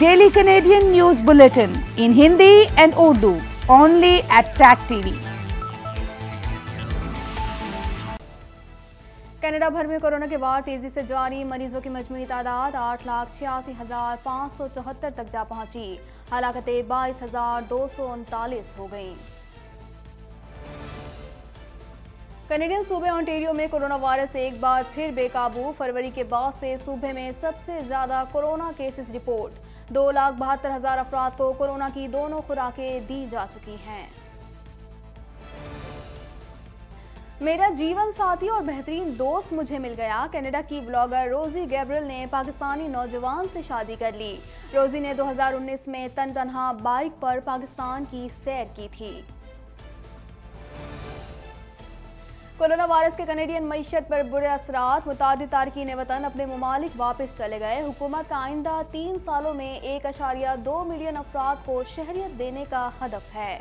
Daily Canadian news bulletin in Hindi and Urdu only at Tag TV Canada भर में corona के बाद तेजी से जारी मरीजों की मजमू तादाद आठ लाख छियासी हजार पाँच सौ चौहत्तर तक जा पहुंची हालांकि बाईस हजार दो सौ उनतालीस हो गई कनेडियन सूबे ऑन्टेरियो में कोरोना वायरस एक बार फिर बेकाबू फरवरी के बाद से सूबे में सबसे ज्यादा कोरोना केसेस रिपोर्ट दो लाख बहत्तर हजार अफराद को कोरोना की दोनों खुराकें दी जा चुकी हैं मेरा जीवन साथी और बेहतरीन दोस्त मुझे मिल गया कनाडा की ब्लॉगर रोजी गैब्रल ने पाकिस्तानी नौजवान से शादी कर ली रोजी ने 2019 में तन तनहा बाइक पर पाकिस्तान की सैर की थी कोरोना वायरस के कनेडियन मीशत पर बुरे असरा मुतद तारकिन वतन अपने ममालिक वापस चले गए हुकूमत का आइंदा तीन सालों में एक अशारिया दो मिलियन अफराद को शहरीत देने का हदफ है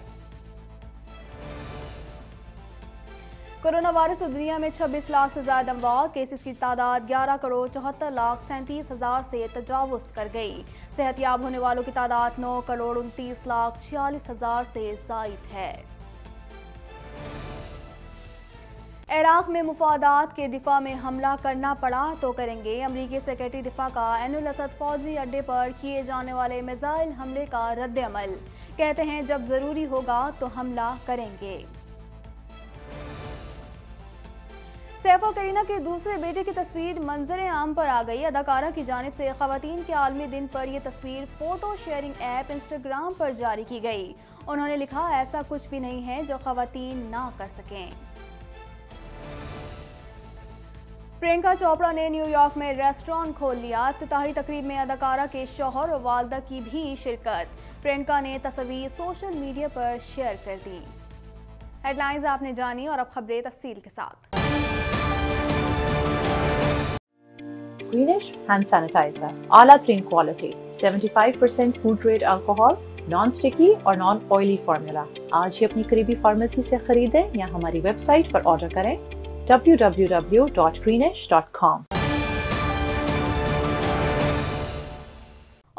कोरोना वायरस दुनिया में 26 लाख से ज्यादा अमवात केसेस की तादाद 11 करोड़ चौहत्तर लाख सैंतीस हज़ार से तजावज़ कर गई सेहतियाब होने वालों की तादाद 9 करोड़ उनतीस लाख छियालीस हज़ार से जायद है इराक़ में मफादात के दिफा में हमला करना पड़ा तो करेंगे अमरीकी सेक्रेटरी दिफा का एनुल असद फौजी अड्डे पर किए जाने वाले मिज़ाइल हमले का रद्द अमल कहते हैं जब ज़रूरी होगा तो हमला करेंगे सैफो करीना के दूसरे बेटे की तस्वीर मंजर आम पर आ गई अदाकारा की जानब से खातन के आलमी दिन पर यह तस्वीर फ़ोटो शेयरिंग ऐप इंस्टाग्राम पर जारी की गई उन्होंने लिखा ऐसा कुछ भी नहीं है जो खातन ना कर सकें प्रियंका चोपड़ा ने न्यूयॉर्क में रेस्टोरेंट खोल लिया अफ्ताही तकरीब में अदाकारा के शोहर और वालदा की भी शिरकत प्रियंका ने तस्वीर सोशल मीडिया पर शेयर कर दी हेडलाइंस आपने जानी और अब खबरें तफसील के साथ Greenish hand sanitizer, आला क्लीन क्वालिटी 75% नॉन स्टिकी और नॉन ऑयली फार्मूला आज ही अपनी करीबी फार्मेसी से खरीदें या हमारी वेबसाइट पर ऑर्डर करें www.greenish.com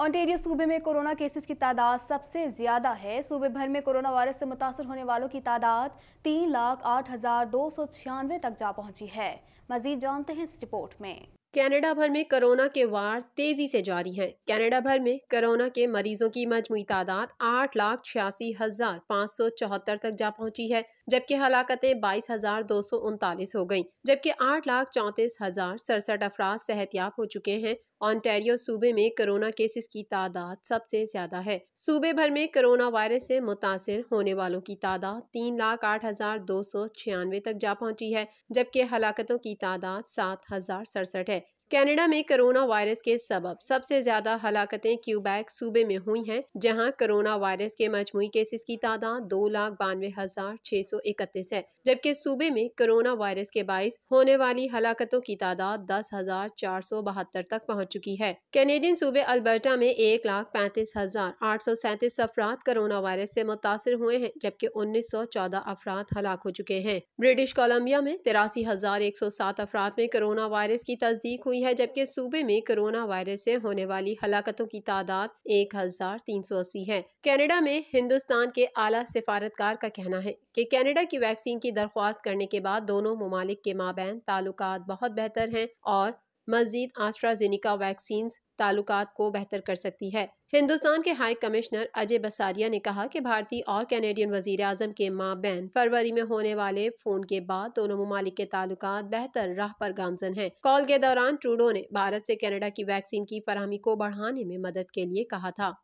ऑन्टेरियो सूबे में कोरोना केसेस की तादाद सबसे ज़्यादा है सूबे भर में कोरोना वायरस से मुतासर होने वालों की तादाद तीन लाख आठ हज़ार दो सौ छियानवे तक जा पहुंची है मजीद जानते हैं इस रिपोर्ट में कनाडा भर में कोरोना के वार तेज़ी से जारी हैं कनाडा भर में कोरोना के मरीजों की मजमू तादाद आठ लाख छियासी हज़ार पाँच सौ चौहत्तर तक जा पहुंची है जबकि हलाकतें बाईस हज़ार दो सौ उनतालीस हो गयी जबकि आठ लाख चौंतीस हज़ार सड़सठ अफराज सेहतियाब हो चुके हैं ऑन्टेरियो सूबे में कोरोना केसेस की तादाद सबसे ज्यादा है सूबे भर में कोरोना वायरस से मुतासर होने वालों की तादाद तीन लाख आठ हजार दो सौ छियानवे तक जा पहुंची है जबकि हलाकतों की तादाद सात हजार सड़सठ है कनाडा में कोरोना वायरस के सबब सबसे ज़्यादा हलाकतें क्यूबैक सूबे में हुई हैं जहां कोरोना वायरस के मजमू केसेस की तादाद दो लाख बानवे हज़ार छह सौ इकतीस है जबकि सूबे में कोरोना वायरस के बायस होने वाली हलाकतों की तादाद दस हज़ार चार सौ बहत्तर तक पहुंच चुकी है कैनेडियन सूबे अल्बर्टा में एक लाख पैंतीस हज़ार आठ सौ सैंतीस अफराद कोरोना वायरस से मुतासर हुए हैं जबकि उन्नीस सौ चौदह अफराद हलाक हो चुके हैं ब्रिटिश कोलम्बिया में तिरासी हज़ार एक सौ सात अफराद में कोरोना वायरस की तस्दीक हुई हुई है जबकि सूबे में कोरोना वायरस से होने वाली हलाकतों की तादाद एक हजार तीन सौ अस्सी है कनाडा में हिंदुस्तान के आला सिफारतकार का कहना है कि कनाडा की वैक्सीन की दरख्वास्त करने के बाद दोनों ममालिक के माबैन ताल्लुक बहुत बेहतर हैं और मजीद आस्ट्राजेनिका वैक्सीन ताल्लुक को बेहतर कर सकती है हिंदुस्तान के हाई कमिश्नर अजय बसारिया ने कहा कि भारतीय और कैनेडियन वजीर अजम के माँ बहन फरवरी में होने वाले फोन के बाद दोनों ममालिक के ताल्लुक बेहतर राह पर गामजन हैं। कॉल के दौरान ट्रूडो ने भारत से कनाडा की वैक्सीन की फरहमी को बढ़ाने में मदद के लिए कहा था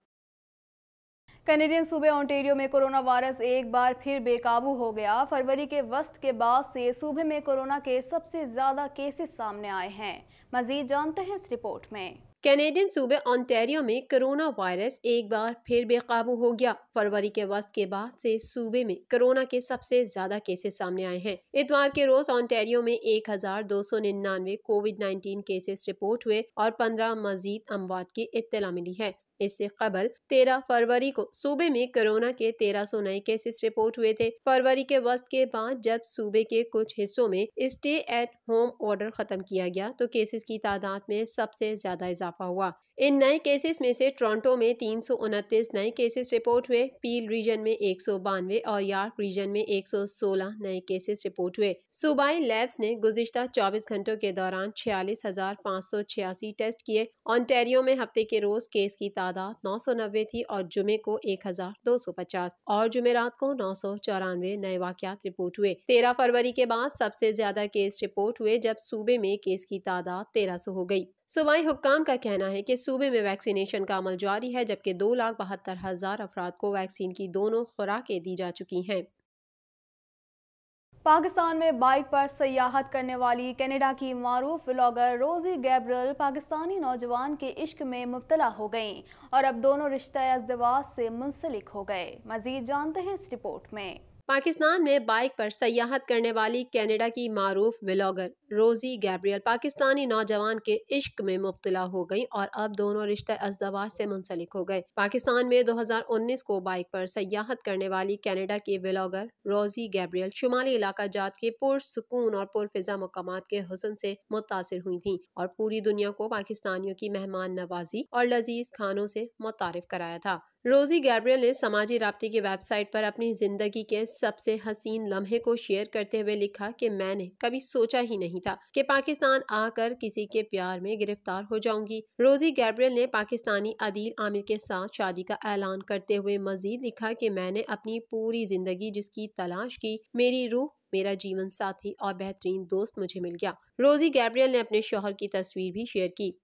कैनेडियन सूबे ऑन्टेरियो में कोरोना वायरस एक बार फिर बेकाबू हो गया फरवरी के वस्त के बाद से सूबे में कोरोना के सबसे ज्यादा केसेस सामने आए हैं मजीद जानते हैं इस रिपोर्ट में कैनेडियन सूबे ऑन्टेरियो में कोरोना वायरस एक बार फिर बेकाबू हो गया फरवरी के वस्त के बाद से सूबे में कोरोना के सबसे ज्यादा केसेस सामने आए हैं इतवार के रोज ऑन्टेरियो में 1299 कोविड 19 केसेस रिपोर्ट हुए और 15 मजीद अमवात की इत्तला मिली है इससे कबल 13 फरवरी को सूबे में कोरोना के तेरह सौ नए केसेस रिपोर्ट हुए थे फरवरी के वस्त के बाद जब सूबे के कुछ हिस्सों में स्टे एट होम ऑर्डर खत्म किया गया तो केसेस की तादाद में सबसे ज्यादा इजाफा हुआ इन नए केसेस में से टोरंटो में तीन नए केसेस रिपोर्ट हुए पील रीजन में एक और यार्क रीजन में 116 नए केसेस रिपोर्ट हुए सूबाई लैब्स ने गुजशत 24 घंटों के दौरान छियालीस टेस्ट किए ऑन्टेरियो में हफ्ते के रोज केस की तादाद नौ थी और जुमे को 1250 और जुमेरात को नौ नए वाकत रिपोर्ट हुए तेरह फरवरी के बाद सबसे ज्यादा केस रिपोर्ट हुए जब सूबे में केस की तादाद तेरह हो गयी सूबाई हुकाम का कहना है कि सूबे में वैक्सीनेशन का अमल जारी है जबकि दो लाख बहत्तर हज़ार अफराद को वैक्सीन की दोनों खुराकें दी जा चुकी हैं पाकिस्तान में बाइक पर सयाहत करने वाली कनाडा की मरूफ ब्लॉगर रोजी गैब्रल पाकिस्तानी नौजवान के इश्क में मुबतला हो गईं और अब दोनों रिश्ते अजदवास से मुंसलिक हो गए मजीद जानते हैं इस रिपोर्ट में पाकिस्तान में बाइक पर सयाहत करने वाली कनाडा की मरूफ ब्लॉगर रोज़ी गैब्रियल पाकिस्तानी नौजवान के इश्क में मुब्तला हो गई और अब दोनों रिश्ते अजदवाज से मुंसलिक हो गए पाकिस्तान में 2019 को बाइक पर सयाहत करने वाली कनाडा की ब्लॉगर रोज़ी गैब्रियल शुमाली इलाका जात के पुरसकून और पुरफिजा मकाम के हसन से मुतासर हुई थी और पूरी दुनिया को पाकिस्तानियों की मेहमान नवाजी और लजीज खानों से मुतारफ कराया था रोजी गैब्रियल ने समाजी रबते की वेबसाइट पर अपनी ज़िंदगी के सबसे हसीन लम्हे को शेयर करते हुए लिखा कि मैंने कभी सोचा ही नहीं था कि पाकिस्तान आकर किसी के प्यार में गिरफ्तार हो जाऊंगी रोजी गैब्रियल ने पाकिस्तानी अदील आमिर के साथ शादी का ऐलान करते हुए मजीद लिखा कि मैंने अपनी पूरी ज़िंदगी जिसकी तलाश की मेरी रूह मेरा जीवन साथी और बेहतरीन दोस्त मुझे मिल गया रोजी गैब्रियल ने अपने शोहर की तस्वीर भी शेयर की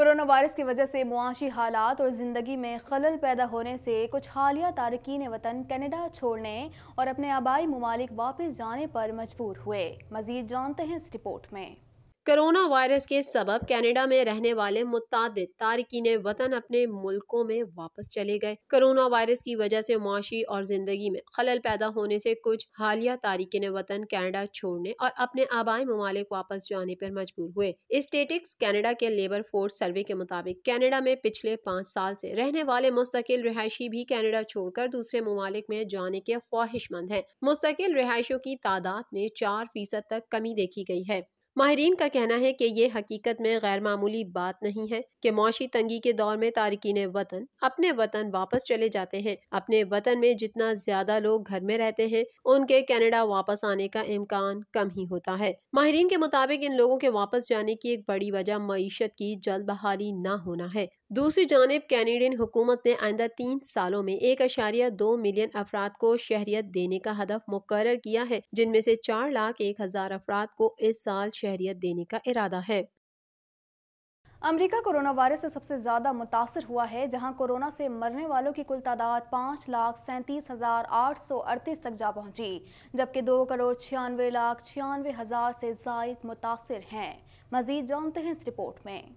कोरोना वायरस की वजह से मुआशी हालात और ज़िंदगी में खलल पैदा होने से कुछ हालिया तारकिन वतन कनाडा छोड़ने और अपने आबाई ममालिक वापस जाने पर मजबूर हुए मज़ीद जानते हैं इस रिपोर्ट में कोरोना वायरस के सबब कनाडा में रहने वाले मुतद तारकिन वतन अपने मुल्कों में वापस चले गए कोरोना वायरस की वजह से मुआशी और जिंदगी में खलल पैदा होने से कुछ हालिया तारकिन वतन कनाडा छोड़ने और अपने आबाई ममालिक वापस जाने पर मजबूर हुए स्टेटिक्स कनाडा के लेबर फोर्स सर्वे के मुताबिक कनाडा में पिछले पाँच साल से रहने वाले मुस्तकिल रिहायशी भी कनाडा छोड़कर दूसरे ममालिक में जाने के ख्वाहिशमंद हैं मुस्तकिल रिहायशों की तादाद में चार फीसद तक कमी देखी गई है माहरीन का कहना है कि ये हकीकत में गैर मामूली बात नहीं है कि मौशी तंगी के दौर में तारकिन वतन अपने वतन वापस चले जाते हैं अपने वतन में जितना ज्यादा लोग घर में रहते हैं उनके कैनेडा वापस आने का इम्कान कम ही होता है माहरीन के मुताबिक इन लोगों के वापस जाने की एक बड़ी वजह मीशत की जल्द बहाली न होना है दूसरी जानब कैनेडियन हुकूमत ने आइंदा तीन सालों में एक अशारिया दो मिलियन अफराद को शहरीत देने का हदफ मुकर किया है जिनमें से चार लाख एक हज़ार अफराद को इस साल शहरीत देने का इरादा है अमेरिका कोरोना वायरस से सबसे ज़्यादा मुतासर हुआ है जहां कोरोना से मरने वालों की कुल तादाद पाँच लाख सैंतीस हज़ार आठ सौ अड़तीस तक जा पहुंची जबकि दो करोड़ छियानवे लाख छियानवे हज़ार से जायद मुतासर हैं मज़ीद जानते हैं इस रिपोर्ट में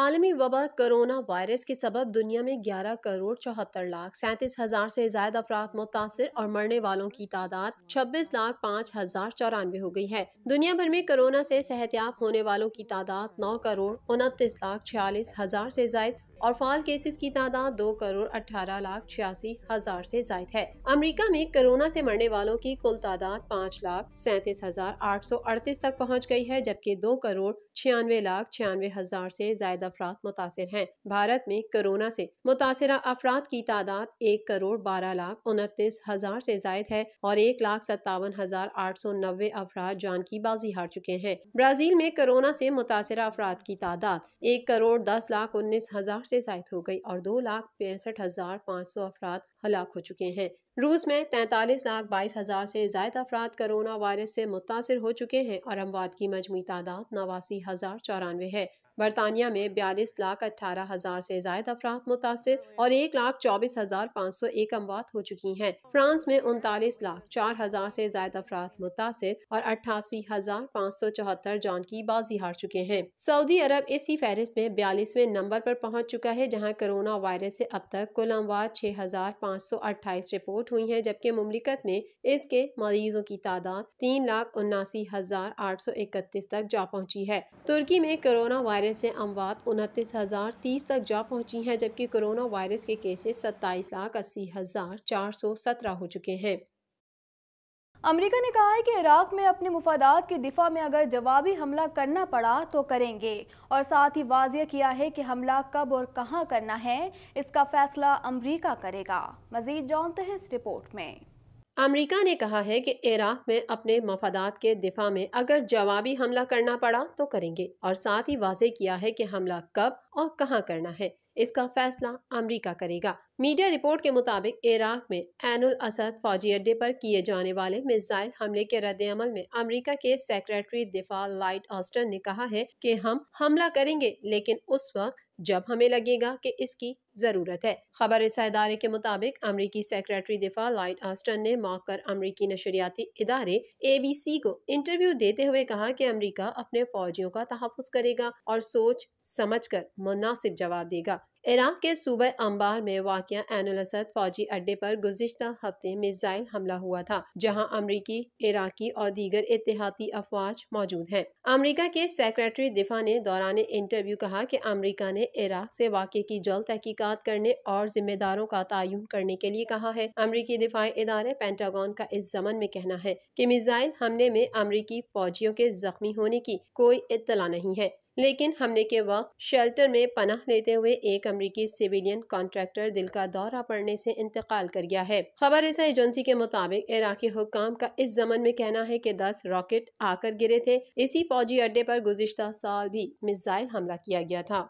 आलमी वबा कोरोना वायरस के सबब दुनिया में 11 करोड़ चौहत्तर लाख सैंतीस हज़ार से ज्यादा अफराद मुतासर और मरने वालों की तादाद 26 लाख पाँच हज़ार चौरानवे हो गई है दुनिया भर में कोरोना से सेहतियाब होने वालों की तादाद 9 करोड़ उनतीस लाख छियालीस हज़ार से जायद और फाल केसेस की तादाद दो करोड़ अठारह लाख छियासी हजार से जायद है अमेरिका में कोरोना से मरने वालों की कुल तादाद पाँच लाख सैंतीस हजार आठ सौ अड़तीस तक पहुँच गई है जबकि दो करोड़ छियानवे लाख छियानवे हजार से ज्यादा अफराद मुतासर हैं भारत में कोरोना से मुतासर अफराद की तादाद एक करोड़ बारह लाख उनतीस हजार से जायद है और एक लाख सत्तावन हजार आठ सौ नब्बे अफराद जान की बाजी हार चुके हैं ब्राजील में कोरोना से मुतासर अफराद की तादाद एक करोड़ दस लाख उन्नीस हजार से जायद हो गई और दो लाख पैंसठ हजार पाँच सौ अफराद हलाक हो चुके हैं रूस में तैंतालीस लाख बाईस हज़ार से ज्यादा अफराद कोरोना वायरस से मुतासर हो चुके हैं और अमवाद की मजमू तादाद नवासी हज़ार चौरानवे है बरतानिया में बयालीस लाख अठारह हज़ार से जायद अफराद मुतासर और एक लाख चौबीस हज़ार पाँच सौ एक अमवात हो चुकी हैं फ्रांस में उनतालीस लाख चार हज़ार से जायद अफराद मुतासर और अट्ठासी हज़ार पाँच सौ चौहत्तर जान की बाजी हार चुके हैं सऊदी अरब इसी फहरिस्त में बयालीसवें नंबर पर पहुंच चुका है जहां कोरोना वायरस से अब तक कुल अमवात छः हज़ार पाँच सौ अट्ठाईस रिपोर्ट हुई है जबकि ममलिकत में इसके मरीजों की तादाद तीन लाख उन्नासी हज़ार आठ सौ इकतीस तक जा पहुँची है तुर्की में कोरोना वायरस वायरस से अमवात उनतीस हज़ार तीस तक जा पहुंची हैं जबकि कोरोना वायरस के केसेस सत्ताईस लाख अस्सी हज़ार चार सौ सत्रह हो चुके हैं अमेरिका ने कहा है कि इराक में अपने मुफादात के दिफा में अगर जवाबी हमला करना पड़ा तो करेंगे और साथ ही वाजिया किया है कि हमला कब और कहां करना है इसका फैसला अमेरिका करेगा मजीद जानते हैं इस रिपोर्ट में अमेरिका ने कहा है कि इराक में अपने मफादात के दिफा में अगर जवाबी हमला करना पड़ा तो करेंगे और साथ ही वाजे किया है कि हमला कब और कहां करना है इसका फैसला अमेरिका करेगा मीडिया रिपोर्ट के मुताबिक इराक में एनुल असद फौजी अड्डे पर किए जाने वाले मिसाइल हमले के रद्दमल में अमेरिका के सेक्रेटरी दिफा लाइट ऑस्टन ने कहा है कि हम हमला करेंगे लेकिन उस वक्त जब हमें लगेगा कि इसकी जरूरत है खबर इस इदारे के मुताबिक अमरीकी सेक्रेटरी दिफा लाइट ऑस्टर ने मौक कर अमरीकी नशरियाती इदारे सी को इंटरव्यू देते हुए कहा कि अमरीका अपने फौजियों का तहफ़ करेगा और सोच समझ कर मुनासिब जवाब देगा इराक़ के सूबे अंबार में वाक़ एन असद फौजी अड्डे पर गुजशत हफ्ते मिजाइल हमला हुआ था जहां अमरीकी इराकी और दीगर इतिहादी अफवाज मौजूद हैं अमरीका के सेक्रेटरी दिफा ने दौरान इंटरव्यू कहा कि अमरीका ने इराक से वाक़े की जल्द तहकीकत करने और जिम्मेदारों का तयन करने के लिए कहा है अमरीकी दिफाई इदारे पेंटागन का इस जमन में कहना है की मिजाइल हमले में अमरीकी फौजियों के जख्मी होने की कोई इतला नहीं है लेकिन हमले के वक्त शेल्टर में पनाह लेते हुए एक अमरीकी सिविलियन कॉन्ट्रैक्टर दिल का दौरा पड़ने से इंतकाल कर गया है खबर ऐसा एजेंसी के मुताबिक इराकी हुकाम का इस जमन में कहना है कि दस रॉकेट आकर गिरे थे इसी फौजी अड्डे पर गुजशत साल भी मिसाइल हमला किया गया था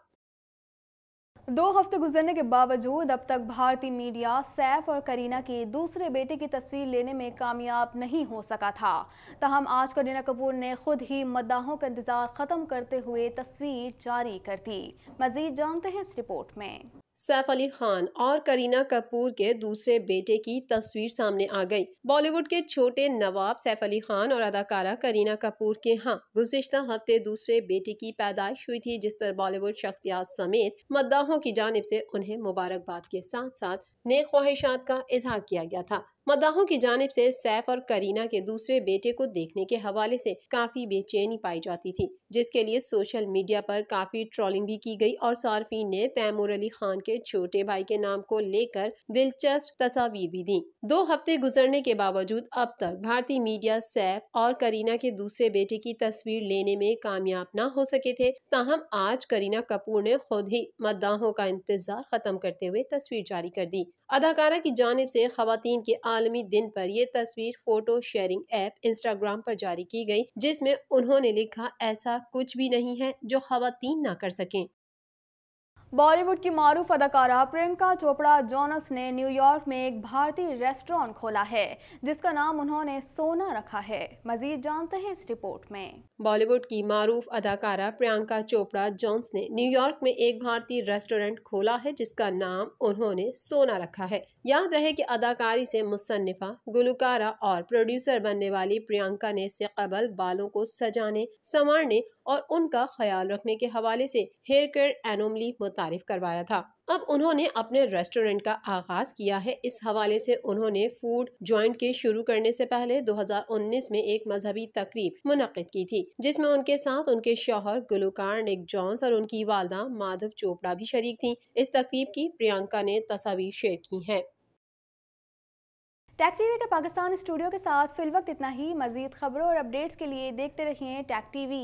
दो हफ्ते गुजरने के बावजूद अब तक भारतीय मीडिया सैफ और करीना की दूसरे बेटे की तस्वीर लेने में कामयाब नहीं हो सका था तहम आज करीना कपूर ने खुद ही मद्दाहों का इंतजार खत्म करते हुए तस्वीर जारी कर दी मजीद जानते हैं इस रिपोर्ट में सैफ अली खान और करीना कपूर के दूसरे बेटे की तस्वीर सामने आ गई बॉलीवुड के छोटे नवाब सैफ अली खान और अदाकारा करीना कपूर के यहाँ गुजशत हफ्ते दूसरे बेटे की पैदाइश हुई थी जिस पर बॉलीवुड शख्सियात समेत मद्दाहों की जानब से उन्हें मुबारकबाद के साथ साथ नेक ख्वाहिशात का इजहार किया गया था मदाहों की जानब से सैफ और करीना के दूसरे बेटे को देखने के हवाले से काफी बेचैनी पाई जाती थी जिसके लिए सोशल मीडिया पर काफी ट्रोलिंग भी की गई और सार्फिन ने तैमूर अली खान के छोटे भाई के नाम को लेकर दिलचस्प तस्वीर भी दी दो हफ्ते गुजरने के बावजूद अब तक भारतीय मीडिया सैफ और करीना के दूसरे बेटे की तस्वीर लेने में कामयाब न हो सके थे ताहम आज करीना कपूर ने खुद ही मद्दाहों का इंतजार खत्म करते हुए तस्वीर जारी कर दी अदाकारा की जानब से खातन के आलमी दिन पर यह तस्वीर फोटो शेयरिंग ऐप इंस्टाग्राम पर जारी की गई जिसमें उन्होंने लिखा ऐसा कुछ भी नहीं है जो खातन ना कर सकें बॉलीवुड की मारूफ अदाकारा प्रियंका चोपड़ा जॉनस ने न्यूयॉर्क में एक भारतीय रेस्टोरेंट खोला है जिसका नाम उन्होंने सोना रखा है मजीद जानते हैं इस रिपोर्ट में बॉलीवुड की मारूफ अदाकारा प्रियंका चोपड़ा जॉन्स ने न्यूयॉर्क में एक भारतीय रेस्टोरेंट खोला है जिसका नाम उन्होंने सोना रखा है याद रहे कि अदाकारी से मुसनफा गुलकारा और प्रोड्यूसर बनने वाली प्रियंका ने इससे कबल बालों को सजाने संवारने और उनका ख्याल रखने के हवाले से हेयर केयर एनोमली मुतारफ करवाया था अब उन्होंने अपने रेस्टोरेंट का आगाज किया है इस हवाले से उन्होंने फूड ज्वाइंट के शुरू करने से पहले 2019 में एक मजहबी तकरीब मुनद की थी जिसमें उनके साथ उनके शोहर गुलकार निक जॉन्स और उनकी वालदा माधव चोपड़ा भी शरीक थी इस तकरीब की प्रियंका ने तस्वीर शेयर की है टैक टीवी के पाकिस्तान स्टूडियो के साथ फिल वक्त इतना ही मजीद खबरों और अपडेट्स के लिए देखते रहिए टैक टीवी